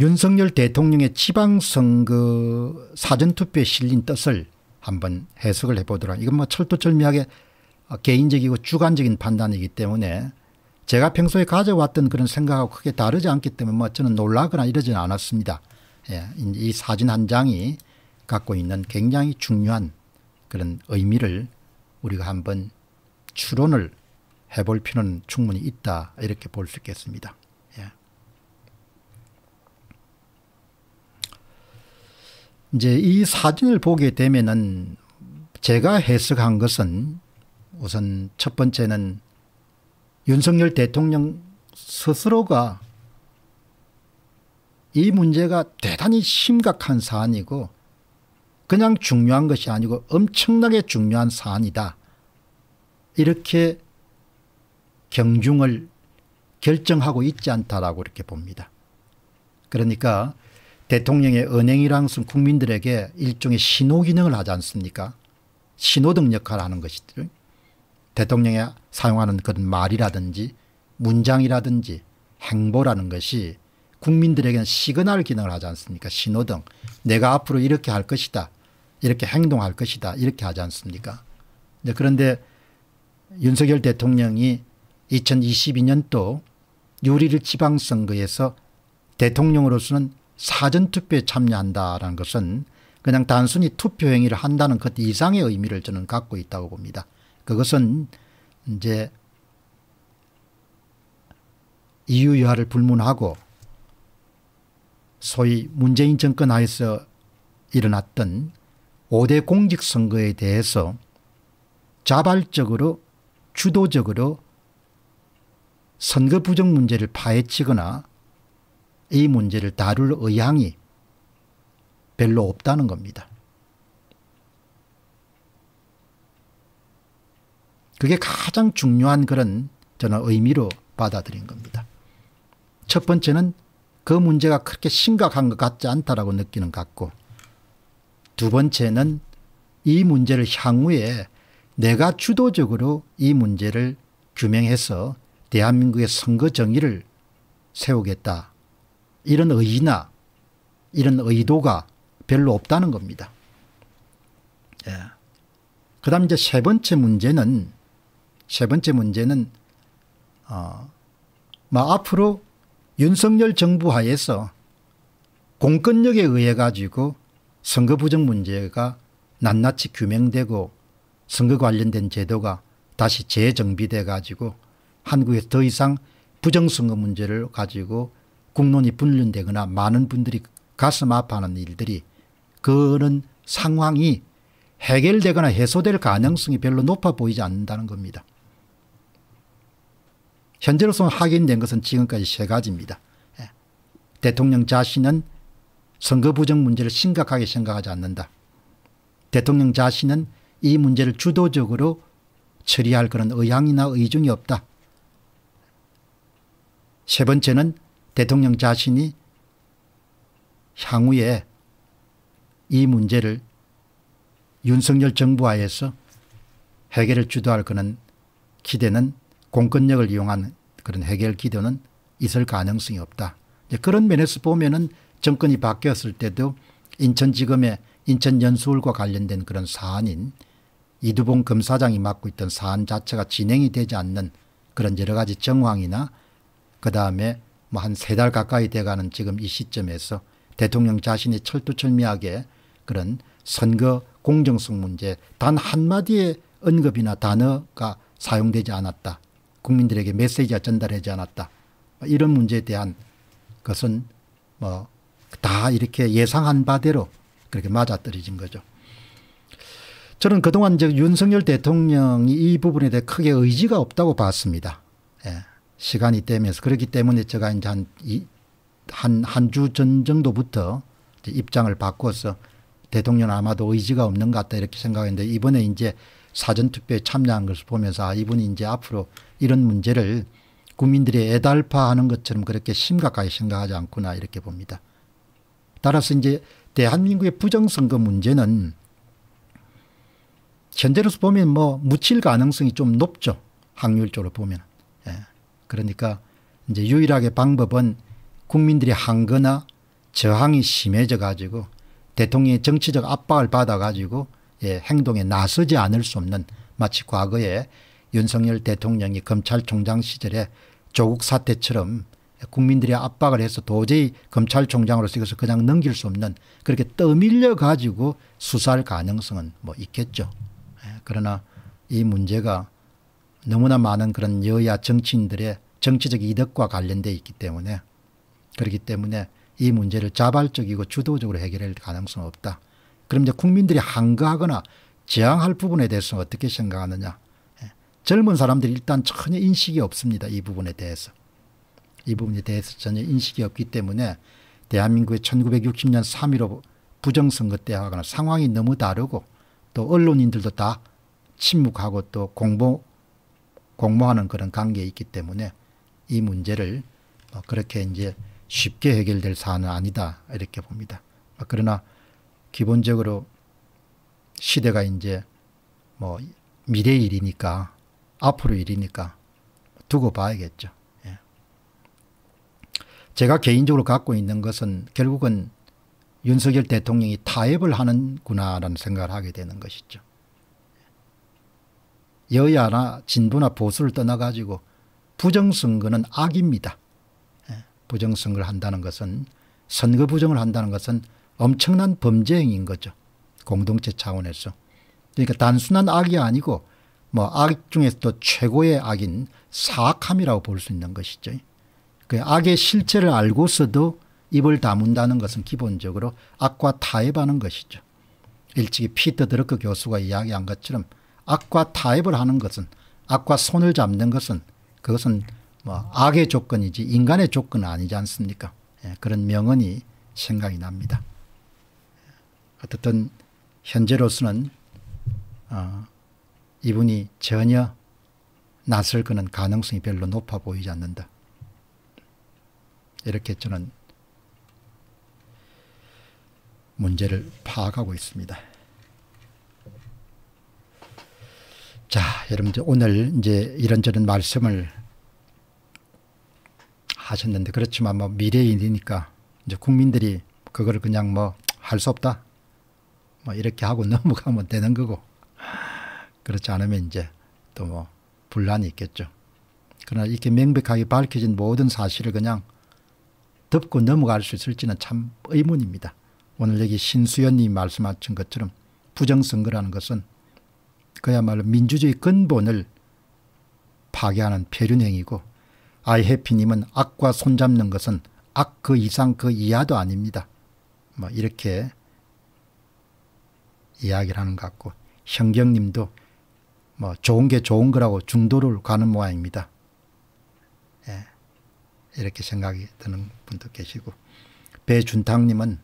윤석열 대통령의 지방선거 사전투표에 실린 뜻을 한번 해석을 해보도록 이건 뭐 철두철미하게 개인적이고 주관적인 판단이기 때문에 제가 평소에 가져왔던 그런 생각하고 크게 다르지 않기 때문에 뭐 저는 놀라거나 이러지는 않았습니다. 예, 이 사진 한 장이 갖고 있는 굉장히 중요한 그런 의미를 우리가 한번 추론을 해볼 필요는 충분히 있다 이렇게 볼 수 있겠습니다. 이제 이 사진을 보게 되면은 제가 해석한 것은 우선 첫 번째는 윤석열 대통령 스스로가 이 문제가 대단히 심각한 사안이고 그냥 중요한 것이 아니고 엄청나게 중요한 사안이다. 이렇게 경중을 결정하고 있지 않다라고 이렇게 봅니다. 그러니까 대통령의 은행이라는 것은 국민들에게 일종의 신호 기능을 하지 않습니까? 신호등 역할을 하는 것이죠. 대통령이 사용하는 그런 말이라든지 문장이라든지 행보라는 것이 국민들에게는 시그널 기능을 하지 않습니까? 신호등. 내가 앞으로 이렇게 할 것이다. 이렇게 행동할 것이다. 이렇게 하지 않습니까? 네, 그런데 윤석열 대통령이 2022년도 유리 지방선거에서 대통령으로서는 사전투표에 참여한다라는 것은 그냥 단순히 투표 행위를 한다는 것 이상의 의미를 저는 갖고 있다고 봅니다. 그것은 이제 이유 여하를 불문하고 소위 문재인 정권 하에서 일어났던 5대 공직선거에 대해서 자발적으로 주도적으로 선거 부정 문제를 파헤치거나 이 문제를 다룰 의향이 별로 없다는 겁니다. 그게 가장 중요한 그런 저는 의미로 받아들인 겁니다. 첫 번째는 그 문제가 그렇게 심각한 것 같지 않다라고 느끼는 것 같고 두 번째는 이 문제를 향후에 내가 주도적으로 이 문제를 규명해서 대한민국의 선거 정의를 세우겠다 이런 의의나 이런 의도가 별로 없다는 겁니다. 예. 그 다음 이제 세 번째 문제는, 세 번째 문제는, 어, 뭐 앞으로 윤석열 정부 하에서 공권력에 의해 가지고 선거 부정 문제가 낱낱이 규명되고 선거 관련된 제도가 다시 재정비돼 가지고 한국에서 더 이상 부정선거 문제를 가지고 국론이 분륜되거나 많은 분들이 가슴 아파하는 일들이 그런 상황이 해결되거나 해소될 가능성이 별로 높아 보이지 않는다는 겁니다. 현재로서 확인된 것은 지금까지 세 가지입니다. 예. 대통령 자신은 선거 부정 문제를 심각하게 생각하지 않는다. 대통령 자신은 이 문제를 주도적으로 처리할 그런 의향이나 의중이 없다. 세 번째는 대통령 자신이 향후에 이 문제를 윤석열 정부 하에서 해결을 주도할 그런 기대는 공권력을 이용한 그런 해결 기도는 있을 가능성이 없다. 그런 면에서 보면은 정권이 바뀌었을 때도 인천지검의 인천연수울과 관련된 그런 사안인 이두봉 검사장이 맡고 있던 사안 자체가 진행이 되지 않는 그런 여러 가지 정황이나 그 다음에 뭐한세달 가까이 돼가는 지금 이 시점에서 대통령 자신이 철두철미하게 그런 선거 공정성 문제 단 한마디의 언급이나 단어가 사용되지 않았다. 국민들에게 메시지가 전달되지 않았다. 뭐 이런 문제에 대한 것은 뭐 다 이렇게 예상한 바대로 그렇게 맞아떨어진 거죠. 저는 그동안 이 윤석열 대통령이 이 부분에 대해 크게 의지가 없다고 봤습니다. 예. 시간이 되면서 그렇기 때문에 제가 이제 한, 한, 주 전 정도부터 입장을 바꿔서 대통령 아마도 의지가 없는 것 같다 이렇게 생각했는데 이번에 이제 사전투표에 참여한 것을 보면서 아, 이분이 이제 앞으로 이런 문제를 국민들이 애달파하는 것처럼 그렇게 심각하게 생각하지 않구나 이렇게 봅니다. 따라서 이제 대한민국의 부정선거 문제는 현재로서 보면 뭐 묻힐 가능성이 좀 높죠. 확률적으로 보면. 그러니까 이제 유일하게 방법은 국민들이 한거나 저항이 심해져 가지고 대통령의 정치적 압박을 받아 가지고 예, 행동에 나서지 않을 수 없는 마치 과거에 윤석열 대통령이 검찰총장 시절에 조국 사태처럼 국민들의 압박을 해서 도저히 검찰총장으로서 이것을 그냥 넘길 수 없는 그렇게 떠밀려 가지고 수사할 가능성은 뭐 있겠죠. 예, 그러나 이 문제가 너무나 많은 그런 여야 정치인들의 정치적 이득과 관련되어 있기 때문에 그렇기 때문에 이 문제를 자발적이고 주도적으로 해결할 가능성은 없다. 그럼 이제 국민들이 항거하거나 저항할 부분에 대해서 어떻게 생각하느냐. 예. 젊은 사람들이 일단 전혀 인식이 없습니다. 이 부분에 대해서. 이 부분에 대해서 전혀 인식이 없기 때문에 대한민국의 1960년 3.15 부정선거 때하고는 상황이 너무 다르고 또 언론인들도 다 침묵하고 또 공보 공모하는 그런 관계에 있기 때문에 이 문제를 뭐 그렇게 이제 쉽게 해결될 사안은 아니다 이렇게 봅니다. 그러나 기본적으로 시대가 이제 뭐 미래 일이니까 앞으로 일이니까 두고 봐야겠죠. 예. 제가 개인적으로 갖고 있는 것은 결국은 윤석열 대통령이 타협을 하는구나라는 생각을 하게 되는 것이죠. 여야나 진보나 보수를 떠나가지고 부정선거는 악입니다. 예, 부정선거를 한다는 것은 선거 부정을 한다는 것은 엄청난 범죄 행위인 거죠. 공동체 차원에서. 그러니까 단순한 악이 아니고 뭐 악 중에서도 최고의 악인 사악함이라고 볼 수 있는 것이죠. 그 악의 실체를 알고서도 입을 다문다는 것은 기본적으로 악과 타협하는 것이죠. 일찍이 피터 드러크 교수가 이야기한 것처럼 악과 타협을 하는 것은 악과 손을 잡는 것은 그것은 뭐 악의 조건이지 인간의 조건은 아니지 않습니까? 예, 그런 명언이 생각이 납니다. 어쨌든 현재로서는 어, 이분이 전혀 낯설 거는 가능성이 별로 높아 보이지 않는다. 이렇게 저는 문제를 파악하고 있습니다. 자, 여러분들 오늘 이제 이런저런 말씀을 하셨는데 그렇지만 뭐 미래인이니까 이제 국민들이 그걸 그냥 뭐 할 수 없다. 뭐 이렇게 하고 넘어가면 되는 거고 그렇지 않으면 이제 또 뭐 분란이 있겠죠. 그러나 이렇게 명백하게 밝혀진 모든 사실을 그냥 덮고 넘어갈 수 있을지는 참 의문입니다. 오늘 여기 신수연님 말씀하신 것처럼 부정선거라는 것은 그야말로 민주주의 근본을 파괴하는 폐륜행이고 아이해피님은 악과 손잡는 것은 악 그 이상 그 이하도 아닙니다. 뭐 이렇게 이야기를 하는 것 같고 현경님도 뭐 좋은 게 좋은 거라고 중도를 가는 모양입니다. 예, 이렇게 생각이 드는 분도 계시고 배준탁님은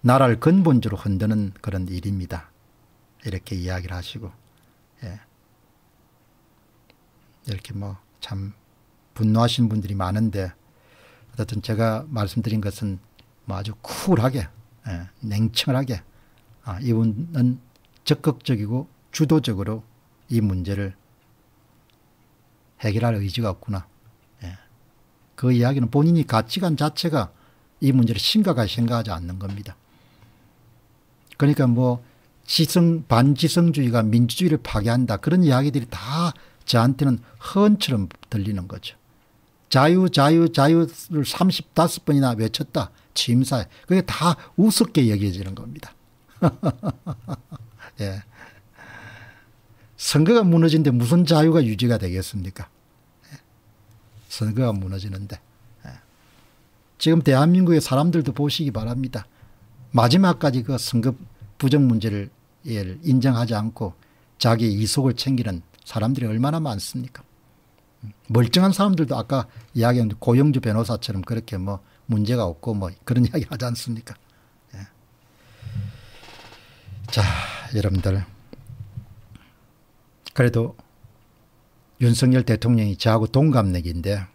나라를 근본적으로 흔드는 그런 일입니다. 이렇게 이야기를 하시고 이렇게 뭐 참 분노하신 분들이 많은데 어쨌든 제가 말씀드린 것은 뭐 아주 쿨하게 예, 냉철하게 아, 이분은 적극적이고 주도적으로 이 문제를 해결할 의지가 없구나. 예. 그 이야기는 본인이 가치관 자체가 이 문제를 심각하게 생각하지 않는 겁니다. 그러니까 뭐 지성 반지성주의가 민주주의를 파괴한다 그런 이야기들이 다 저한테는 헌처럼 들리는 거죠. 자유 자유 자유를 35번이나 외쳤다. 취사에 그게 다 우습게 여겨지는 겁니다. 예. 선거가 무너진데 무슨 자유가 유지가 되겠습니까? 예. 선거가 무너지는데. 예. 지금 대한민국의 사람들도 보시기 바랍니다. 마지막까지 그 선거 부정 문제를 예, 인정하지 않고 자기 이속을 챙기는 사람들이 얼마나 많습니까? 음, 멀쩡한 사람들도 아까 이야기한 고영주 변호사처럼 그렇게 뭐 문제가 없고 뭐 그런 이야기 하지 않습니까? 예. 자, 여러분들. 그래도 윤석열 대통령이 저하고 동갑내기인데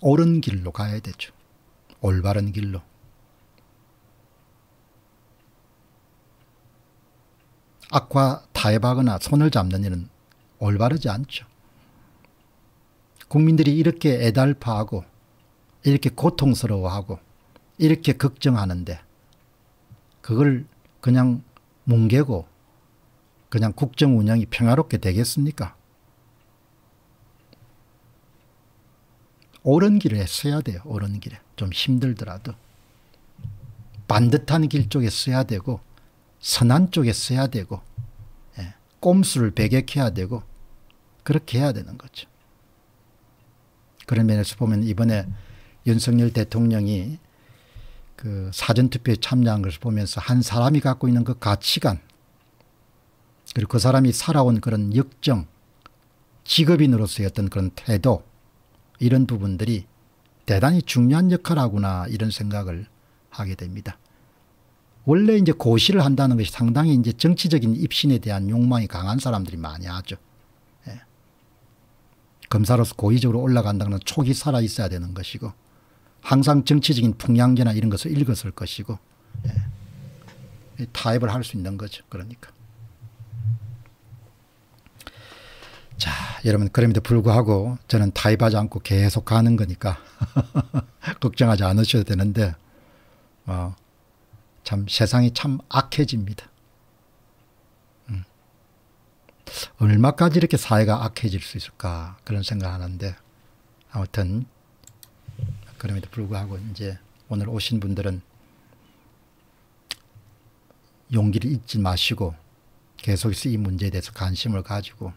옳은 길로 가야 되죠. 올바른 길로. 악과 타협하거나 손을 잡는 일은 올바르지 않죠. 국민들이 이렇게 애달파하고 이렇게 고통스러워하고 이렇게 걱정하는데 그걸 그냥 뭉개고 그냥 국정 운영이 평화롭게 되겠습니까? 옳은 길에 써야 돼요. 옳은 길에. 좀 힘들더라도. 반듯한 길 쪽에 써야 되고 선한 쪽에 써야 되고 예, 꼼수를 배격해야 되고 그렇게 해야 되는 거죠. 그런 면에서 보면 이번에 윤석열 대통령이 그 사전투표에 참여한 것을 보면서 한 사람이 갖고 있는 그 가치관 그리고 그 사람이 살아온 그런 역정 직업인으로서의 어떤 그런 태도 이런 부분들이 대단히 중요한 역할하구나 을 이런 생각을 하게 됩니다. 원래 이제 고시를 한다는 것이 상당히 이제 정치적인 입신에 대한 욕망이 강한 사람들이 많이 하죠. 예. 검사로서 고의적으로 올라간다는 건 촉이 살아 있어야 되는 것이고 항상 정치적인 풍향계나 이런 것을 읽었을 것이고 예. 타협을 할 수 있는 거죠. 그러니까. 자, 여러분 그럼에도 불구하고 저는 타입하지 않고 계속 가는 거니까 걱정하지 않으셔도 되는데 어, 참 세상이 참 악해집니다. 음. 얼마까지 이렇게 사회가 악해질 수 있을까 그런 생각하는데 아무튼 그럼에도 불구하고 이제 오늘 오신 분들은 용기를 잊지 마시고 계속해서 이 문제에 대해서 관심을 가지고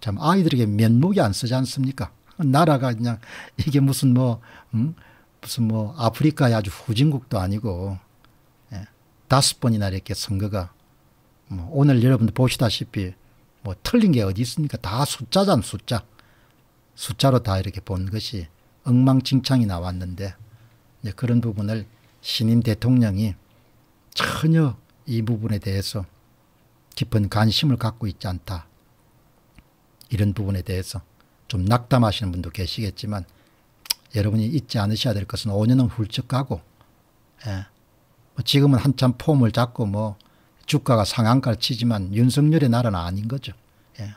참 아이들에게 면목이 안 쓰지 않습니까? 나라가 그냥 이게 무슨 뭐 음? 무슨 뭐 아프리카의 아주 후진국도 아니고 다섯 번이나 이렇게 선거가 뭐 오늘 여러분들 보시다시피 뭐 틀린 게 어디 있습니까? 다숫자잖 숫자. 숫자로 다 이렇게 본 것이 엉망진창이 나왔는데 그런 부분을 신임 대통령이 전혀 이 부분에 대해서 깊은 관심을 갖고 있지 않다. 이런 부분에 대해서 좀 낙담하시는 분도 계시겠지만 여러분이 잊지 않으셔야 될 것은 5년은 훌쩍 가고 예. 뭐 지금은 한참 폼을 잡고 뭐 주가가 상한가를 치지만 윤석열의 나라는 아닌 거죠. 예.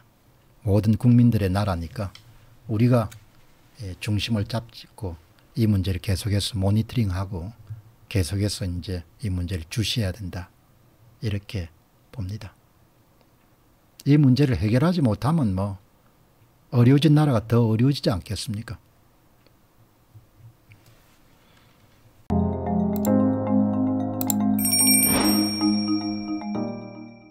모든 국민들의 나라니까 우리가 예, 중심을 잡고 이 문제를 계속해서 모니터링하고 계속해서 이제 이 문제를 주시해야 된다. 이렇게 봅니다. 이 문제를 해결하지 못하면 뭐 어려워진 나라가 더 어려워지지 않겠습니까?